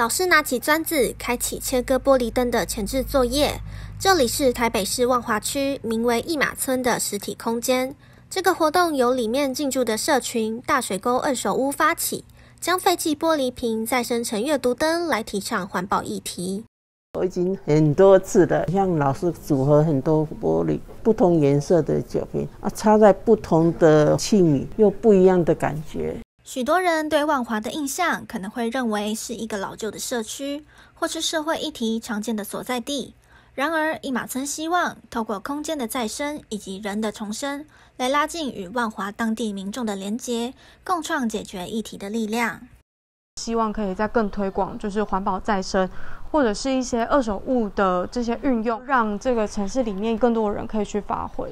老师拿起钻子，开启切割玻璃灯的前置作业。这里是台北市万华区名为一马村的实体空间。这个活动由里面进驻的社群大水沟二手屋发起，将废弃玻璃瓶再生成阅读灯，来提倡环保议题。我已经很多次的向老师组合很多玻璃不同颜色的酒瓶啊，插在不同的器皿，有不一样的感觉。许多人对万华的印象可能会认为是一个老旧的社区，或是社会议题常见的所在地。然而，一马村希望透过空间的再生以及人的重生，来拉近与万华当地民众的连结，共创解决议题的力量。希望可以在更推广，就是环保再生，或者是一些二手物的这些运用，让这个城市里面更多人可以去发挥。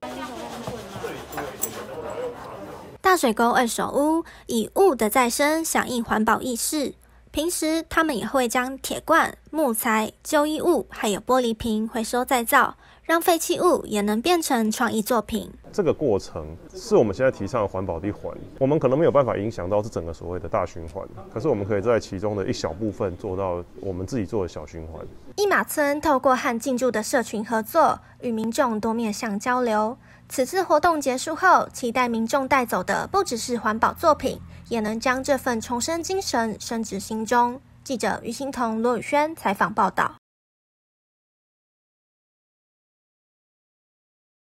水沟二手屋以物的再生响应环保意识，平时他们也会将铁罐、木材、旧衣物还有玻璃瓶回收再造，让废弃物也能变成创意作品。这个过程是我们现在提倡的环保闭环，我们可能没有办法影响到这整个所谓的大循环，可是我们可以在其中的一小部分做到我们自己做的小循环。一马村透过和进驻的社群合作，与民众多面向交流。此次活动结束后，期待民众带走的不只是环保作品，也能将这份重生精神深植心中。记者于欣彤、罗宇轩采访报道。